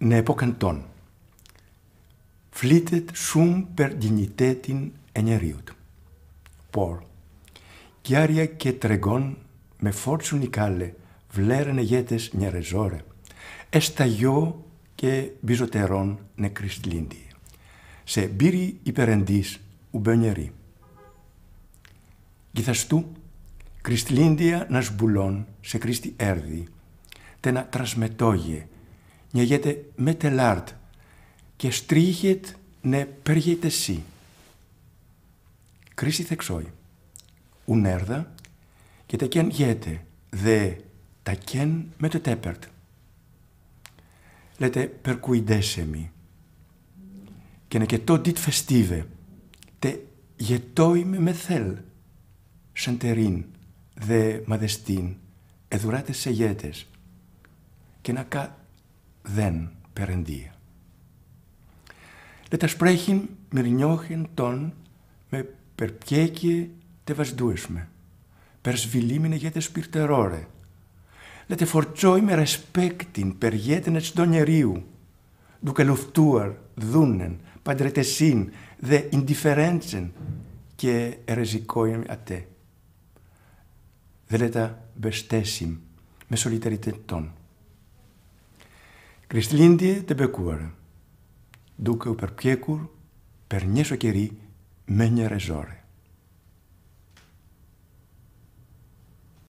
nepokanton. Flitet Σούμ per dignitetin ενερίουτ». E Por, Κιάρια και τρεγόν με φόρτσουν οι κάλε, βλέρεν γέτες μια ρεζόρε, εσταγιό και μπιζωτερών νεκριστλίντι. Σε μπύρι υπερεντής ουμπενιερή. τού, κριστλίντια να σμπουλών σε κρίστη έρδη, να τρασμετόγε, μια τε Μετελάρτ και στρίχετ νε πέργετε σύ. Κρίση θεξόη. Ουνέρδα και τα κέν γέτε δε τα κέν με το τέπερτ. Λέτε περκουιντέσεμι και να και το διτ φεστίβε τε γετόι με θέλ σαντερίν δε μαδεστίν εδουράτε σε γέτες και να κα δεν περενδύει. Λέτα σπρέχειν με ρινιόχειν τον με περπιέκε τε βασδούεσμε. Περσβηλίμινε γέτε σπιρτερόρε. Λέτε φορτσόι με ρεσπέκτην περγέτεν ετς τον ερίου. Δου καλουφτούαρ δούνεν παντρετεσίν δε ενδιφερέντσεν και ερεζικόιν ατέ. Δε λέτα μπεστέσιμ με τόν. Krishtlindje të bekuarë, duke u përpjekur për një shokeri me një rezhore.